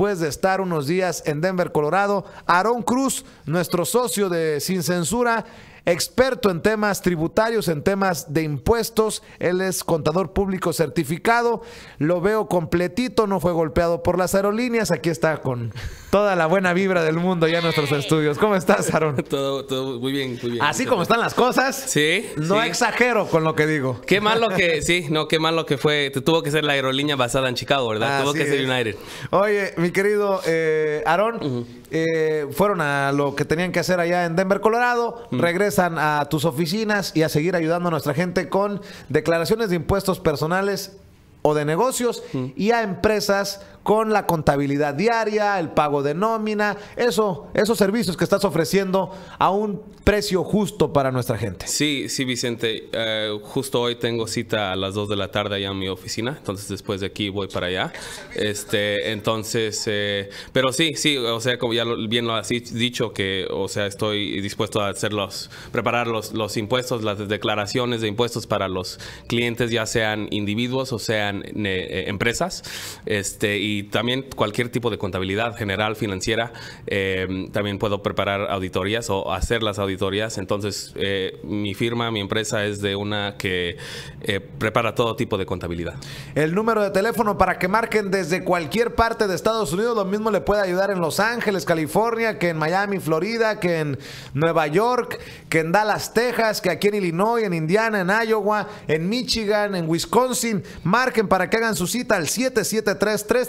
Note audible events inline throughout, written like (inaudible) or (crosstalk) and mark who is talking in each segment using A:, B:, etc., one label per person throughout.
A: después de estar unos días en Denver, Colorado. Aarón Cruz, nuestro socio de Sin Censura, experto en temas tributarios, en temas de impuestos. Él es contador público certificado. Lo veo completito, no fue golpeado por las aerolíneas. Aquí está con toda la buena vibra del mundo ya en nuestros estudios. ¿Cómo estás, Aaron? (laughs) Todo, todo
B: muy bien, muy bien. Así como
A: están las cosas. Sí. No exagero con lo que digo. Qué malo que,
B: sí, no, qué malo que fue. Tuvo que ser la aerolínea basada en Chicago, ¿verdad? tuvo que ser United. Oye,
A: mi querido eh, Aaron, eh, fueron a lo que tenían que hacer allá en Denver, Colorado. Regresa a tus oficinas y a seguir ayudando a nuestra gente con declaraciones de impuestos personales o de negocios mm. y a empresas con la contabilidad diaria, el pago de nómina, eso, esos servicios que estás ofreciendo a un precio justo para nuestra gente.
B: Sí, sí, Vicente. Eh, justo hoy tengo cita a las 2 de la tarde allá en mi oficina, entonces después de aquí voy para allá. Este, entonces, eh, pero sí, sí, o sea, como ya bien lo has dicho, que, o sea, estoy dispuesto a hacer los, preparar los, los impuestos, las declaraciones de impuestos para los clientes, ya sean individuos o sean eh, empresas. Este, y también cualquier tipo de contabilidad general, financiera. Eh, también puedo preparar auditorías o hacer las auditorías. Entonces, eh, mi firma, mi empresa es de una que eh, prepara todo tipo de contabilidad.
A: El número de teléfono para que marquen desde cualquier parte de Estados Unidos, lo mismo le puede ayudar en Los Ángeles, California, que en Miami, Florida, que en Nueva York, que en Dallas, Texas, que aquí en Illinois, en Indiana, en Iowa, en Michigan, en Wisconsin. Marquen para que hagan su cita al 773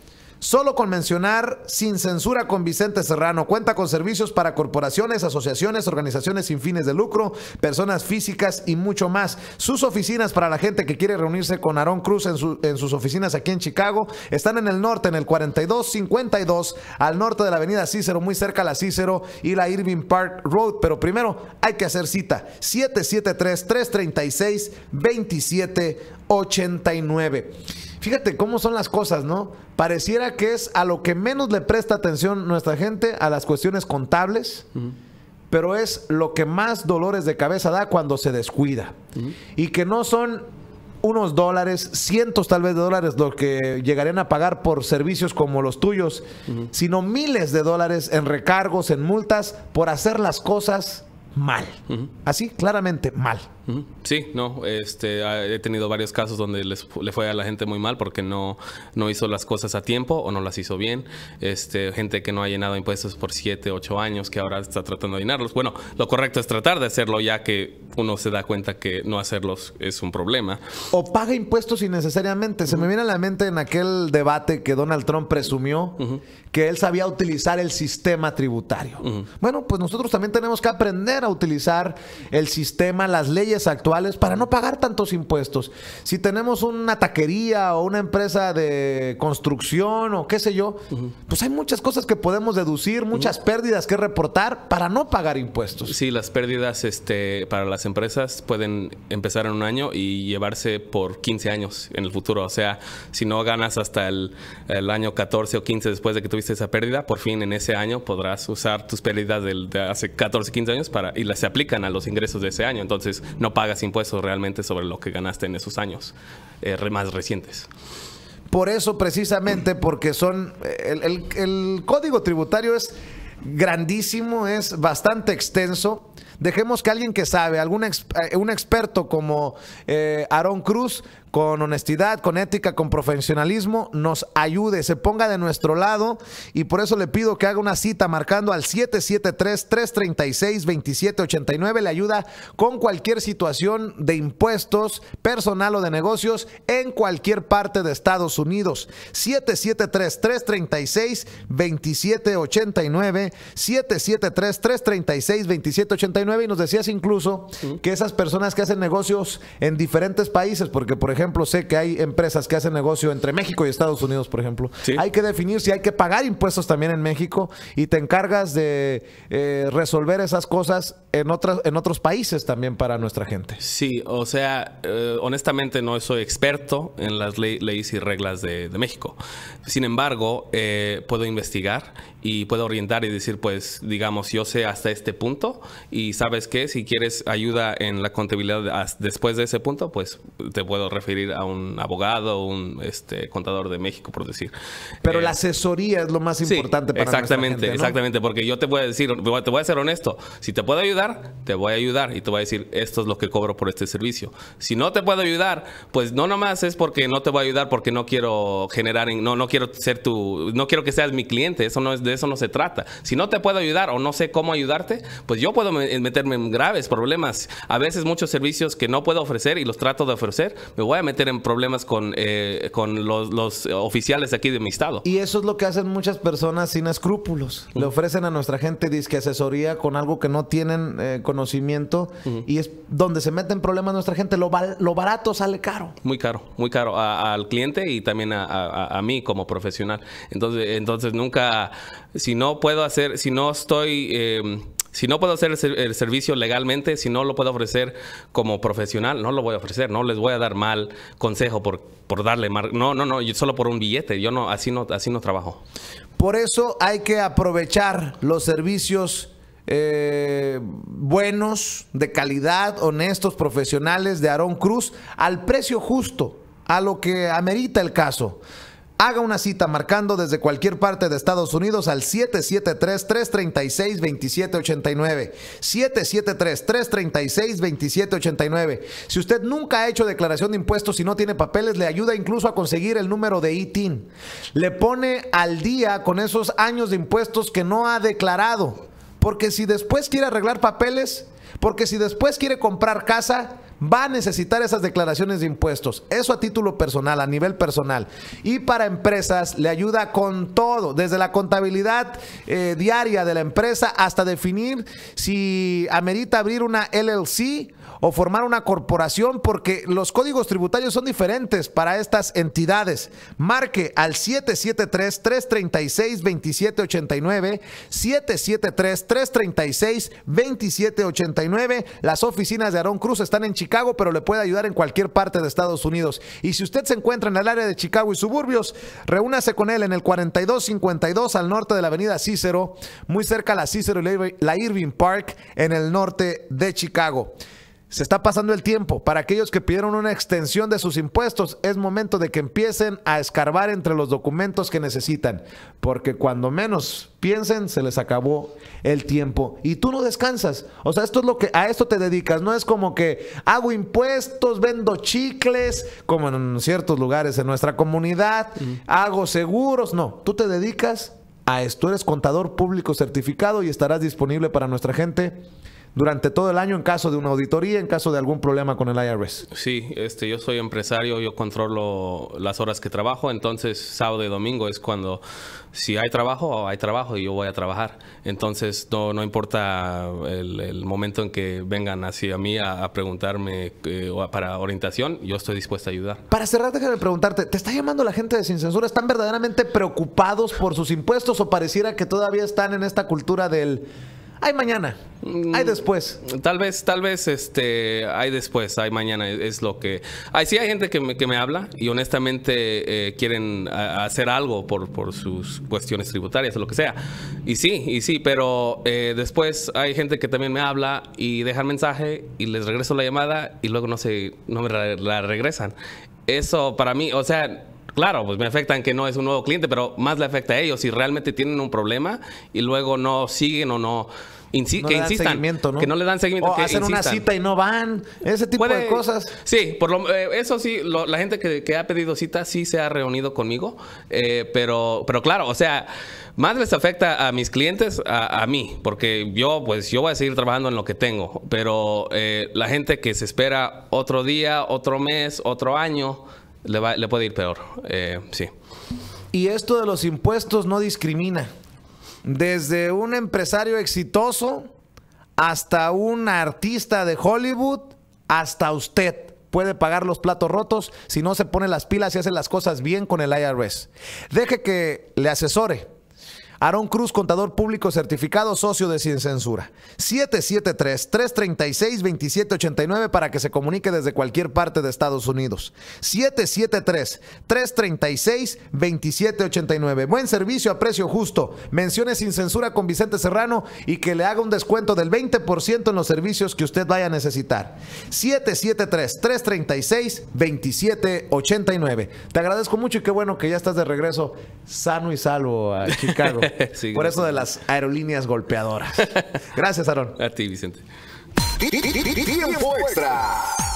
A: Solo con mencionar Sin Censura con Vicente Serrano, cuenta con servicios para corporaciones, asociaciones, organizaciones sin fines de lucro, personas físicas y mucho más. Sus oficinas para la gente que quiere reunirse con Aarón Cruz en, sus oficinas aquí en Chicago están en el norte, en el 4252, al norte de la avenida Cícero, muy cerca a la Cícero y la Irving Park Road. Pero primero hay que hacer cita. 773-336-27 89. Fíjate cómo son las cosas, ¿no? Pareciera que es a lo que menos le presta atención nuestra gente, a las cuestiones contables. pero es lo que más dolores de cabeza da cuando se descuida. Y que no son unos dólares, cientos tal vez de dólares, lo que llegarían a pagar por servicios como los tuyos, sino miles de dólares en recargos, en multas, por hacer las cosas mal. Así, claramente mal.
B: Sí, no, este, he tenido varios casos donde les, le fue a la gente muy mal porque no, no hizo las cosas a tiempo o no las hizo bien. Este, gente que no ha llenado impuestos por 7, 8 años que ahora está tratando de llenarlos. Bueno, lo correcto es tratar de hacerlo ya que uno se da cuenta que no hacerlos es un problema.
A: O paga impuestos innecesariamente. Se me viene a la mente en aquel debate que Donald Trump presumió que él sabía utilizar el sistema tributario. Bueno, pues nosotros también tenemos que aprender a utilizar el sistema, las leyes actuales para no pagar tantos impuestos. Si tenemos una taquería o una empresa de construcción o qué sé yo, pues hay muchas cosas que podemos deducir, muchas pérdidas que reportar para no pagar impuestos.
B: Sí, las pérdidas este, para las empresas pueden empezar en un año y llevarse por 15 años en el futuro. O sea, si no ganas hasta el, año 14 o 15 después de que tuviste esa pérdida, por fin en ese año podrás usar tus pérdidas de hace 14, 15 años para, y las se aplican a los ingresos de ese año. Entonces no pagas impuestos realmente sobre lo que ganaste en esos años eh, más recientes.
A: Por eso, precisamente, porque son. El, código tributario es grandísimo, es bastante extenso. Dejemos que alguien que sabe, algún eh, un experto como eh, Aaron Cruz, con honestidad, con ética, con profesionalismo, nos ayude, se ponga de nuestro lado y por eso le pido que haga una cita marcando al 773-336-2789. Le ayuda con cualquier situación de impuestos, personal o de negocios en cualquier parte de Estados Unidos. 773-336-2789. 773-336-2789. Y nos decías incluso que esas personas que hacen negocios en diferentes países, porque por ejemplo, ejemplo, sé que hay empresas que hacen negocio entre México y Estados Unidos, por ejemplo. Hay que definir si hay que pagar impuestos también en México y te encargas de eh, resolver esas cosas en, otras, en otros países también para nuestra gente.
B: Sí, o sea, eh, honestamente no soy experto en las leyes y reglas de, México. Sin embargo, eh, puedo investigar y puedo orientar y decir, pues, digamos, yo sé hasta este punto y sabes que si quieres ayuda en la contabilidad después de ese punto, pues te puedo referir ir a un abogado un este, contador de México, por decir. Pero la eh,
A: asesoría es lo más importante para Exactamente, exactamente,
B: porque yo te voy a decir, te voy a ser honesto, si te puedo ayudar, te voy a ayudar y te voy a decir, esto es lo que cobro por este servicio. Si no te puedo ayudar, pues no nomás es porque no te voy a ayudar porque no quiero generar, no, no quiero ser tu, no quiero que seas mi cliente, eso no es, de eso no se trata. Si no te puedo ayudar o no sé cómo ayudarte, pues yo puedo meterme en graves problemas. A veces muchos servicios que no puedo ofrecer y los trato de ofrecer, me voy a meter en problemas con, eh, los, oficiales aquí de mi estado.
A: Y eso es lo que hacen muchas personas sin escrúpulos. Le ofrecen a nuestra gente disque asesoría con algo que no tienen eh, conocimiento y es donde se meten problemas nuestra gente. Lo, lo barato sale caro.
B: Muy caro, muy caro al cliente y también a, mí como profesional. Entonces, entonces nunca, si no puedo hacer, si no estoy... Eh, si no puedo hacer el, servicio legalmente, si no lo puedo ofrecer como profesional, no lo voy a ofrecer, no les voy a dar mal consejo por, por darle No, no, no, yo solo por un billete, yo no así no así no trabajo.
A: Por eso hay que aprovechar los servicios eh, buenos, de calidad, honestos, profesionales de Aarón Cruz al precio justo, a lo que amerita el caso. Haga una cita marcando desde cualquier parte de Estados Unidos al 773-336-2789. 773-336-2789. Si usted nunca ha hecho declaración de impuestos y no tiene papeles, le ayuda incluso a conseguir el número de ITIN. Le pone al día con esos años de impuestos que no ha declarado. Porque si después quiere arreglar papeles, porque si después quiere comprar casa, va a necesitar esas declaraciones de impuestos. Eso a título personal, a nivel personal. Y para empresas le ayuda con todo, desde la contabilidad eh, diaria de la empresa hasta definir si amerita abrir una LLC o formar una corporación porque los códigos tributarios son diferentes para estas entidades. Marque al 773-336-2789, 773-336-2789. Las oficinas de Aarón Cruz están en Chicago Chicago, pero le puede ayudar en cualquier parte de Estados Unidos. Y si usted se encuentra en el área de Chicago y suburbios, reúnase con él en el 4252 al norte de la avenida Cicero, muy cerca a la Cicero la Irving Park en el norte de Chicago. Se está pasando el tiempo. Para aquellos que pidieron una extensión de sus impuestos, es momento de que empiecen a escarbar entre los documentos que necesitan, porque cuando menos piensen, se les acabó el tiempo y tú no descansas. O sea, esto es lo que a esto te dedicas, no es como que hago impuestos, vendo chicles, como en ciertos lugares en nuestra comunidad, hago seguros, no, tú te dedicas a esto, eres contador público certificado y estarás disponible para nuestra gente durante todo el año en caso de una auditoría, en caso de algún problema con el IRS.
B: Sí, este, yo soy empresario, yo controlo las horas que trabajo, entonces sábado y domingo es cuando si hay trabajo, hay trabajo y yo voy a trabajar. Entonces no, no importa el, momento en que vengan hacia mí a, preguntarme eh, o para orientación, yo estoy dispuesto a ayudar.
A: Para cerrar, déjame preguntarte, ¿te está llamando la gente de Sin Censura? ¿Están verdaderamente preocupados por sus impuestos o pareciera que todavía están en esta cultura del hay mañana, hay mm, después.
B: Tal vez, tal vez, este, hay después, hay mañana, es, lo que... Hay, sí hay gente que me, habla y honestamente eh, quieren hacer algo por, sus cuestiones tributarias o lo que sea. Y sí, y sí, pero eh, después hay gente que también me habla y deja el mensaje y les regreso la llamada y luego no, se, no me la regresan. Eso para mí, o sea, Claro, pues me afectan que no es un nuevo cliente, pero más le afecta a ellos si realmente tienen un problema y luego no siguen o no. no que insistan, ¿no? que no le dan seguimiento. que hacen una cita y no van, ese tipo de cosas. Sí, por eh, eso sí, la gente que, ha pedido cita sí se ha reunido conmigo, eh, pero, pero claro, o sea, más les afecta a mis clientes, a, mí, porque yo, pues, yo voy a seguir trabajando en lo que tengo, pero eh, la gente que se espera otro día, otro mes, otro año le, puede ir peor. Eh, sí.
A: Y esto de los impuestos no discrimina. Desde un empresario exitoso hasta un artista de Hollywood, hasta usted puede pagar los platos rotos si no se pone las pilas y hace las cosas bien con el IRS. Deje que le asesore Aarón Cruz, contador público certificado, socio de Sin Censura. 773-336-2789 para que se comunique desde cualquier parte de Estados Unidos. 773-336-2789. Buen servicio a precio justo. Menciones Sin Censura con Vicente Serrano y que le haga un descuento del 20% en los servicios que usted vaya a necesitar. 773-336-2789. Te agradezco mucho y qué bueno que ya estás de regreso sano y salvo a Chicago por eso de las aerolíneas golpeadoras. Gracias, Aaron. A ti, Vicente.
B: Tiempo extra.